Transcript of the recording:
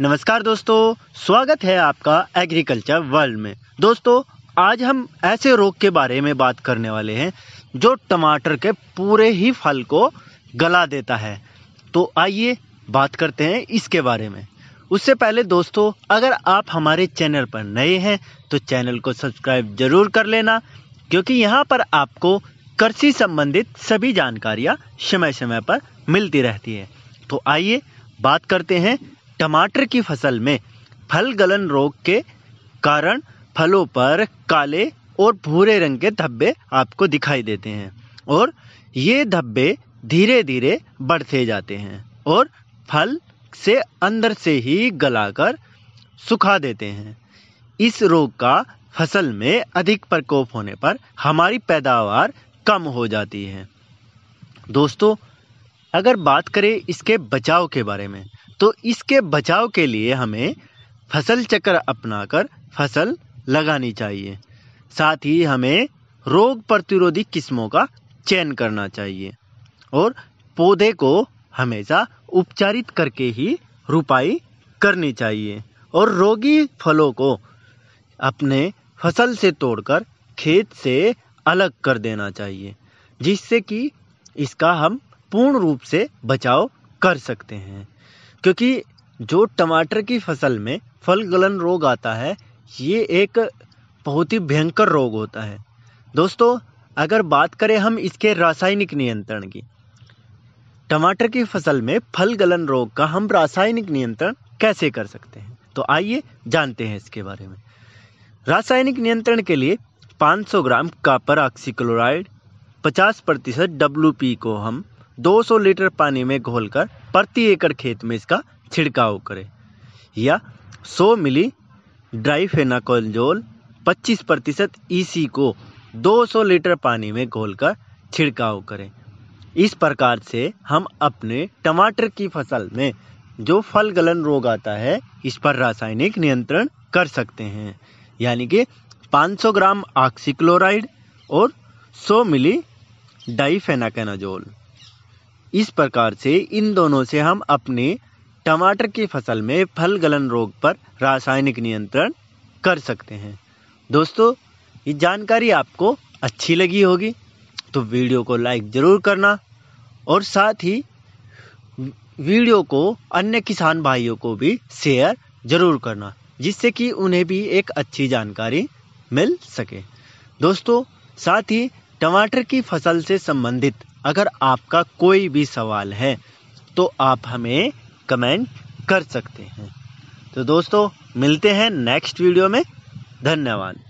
नमस्कार दोस्तों स्वागत है आपका एग्रीकल्चर वर्ल्ड में दोस्तों आज हम ऐसे रोग के बारे में बात करने वाले हैं जो टमाटर के पूरे ही फल को गला देता है तो आइए बात करते हैं इसके बारे में उससे पहले दोस्तों अगर आप हमारे चैनल पर नए हैं तो चैनल को सब्सक्राइब जरूर कर लेना क्योंकि यहाँ पर आपको कृषि संबंधित सभी जानकारियाँ समय समय पर मिलती रहती है तो आइए बात करते हैं टमाटर की फसल में फल गलन रोग के कारण फलों पर काले और भूरे रंग के धब्बे आपको दिखाई देते हैं और ये धब्बे धीरे धीरे बढ़ते जाते हैं और फल से अंदर से ही गलाकर सुखा देते हैं इस रोग का फसल में अधिक प्रकोप होने पर हमारी पैदावार कम हो जाती है दोस्तों अगर बात करें इसके बचाव के बारे में तो इसके बचाव के लिए हमें फसल चक्र अपनाकर फसल लगानी चाहिए साथ ही हमें रोग प्रतिरोधी किस्मों का चयन करना चाहिए और पौधे को हमेशा उपचारित करके ही रुपाई करनी चाहिए और रोगी फलों को अपने फसल से तोड़कर खेत से अलग कर देना चाहिए जिससे कि इसका हम पूर्ण रूप से बचाव कर सकते हैं क्योंकि जो टमाटर की फसल में फल गलन रोग आता है ये एक बहुत ही भयंकर रोग होता है दोस्तों अगर बात करें हम इसके रासायनिक नियंत्रण की टमाटर की फसल में फल गलन रोग का हम रासायनिक नियंत्रण कैसे कर सकते हैं तो आइए जानते हैं इसके बारे में रासायनिक नियंत्रण के लिए 500 ग्राम कापर ऑक्सीक्लोराइड 50 प्रतिशत डब्ल्यू को हम 200 लीटर पानी में घोलकर प्रति एकड़ खेत में इसका छिड़काव करें या 100 मिली ड्राई फेनाकोलजोल 25 प्रतिशत ई e को 200 लीटर पानी में घोलकर छिड़काव करें इस प्रकार से हम अपने टमाटर की फसल में जो फल गलन रोग आता है इस पर रासायनिक नियंत्रण कर सकते हैं यानी कि 500 ग्राम ऑक्सीक्लोराइड और 100 मिली डाइफेनाकेनाजोल इस प्रकार से इन दोनों से हम अपने टमाटर की फसल में फल गलन रोग पर रासायनिक नियंत्रण कर सकते हैं दोस्तों ये जानकारी आपको अच्छी लगी होगी तो वीडियो को लाइक ज़रूर करना और साथ ही वीडियो को अन्य किसान भाइयों को भी शेयर ज़रूर करना जिससे कि उन्हें भी एक अच्छी जानकारी मिल सके दोस्तों साथ ही टमाटर की फसल से संबंधित अगर आपका कोई भी सवाल है तो आप हमें कमेंट कर सकते हैं तो दोस्तों मिलते हैं नेक्स्ट वीडियो में धन्यवाद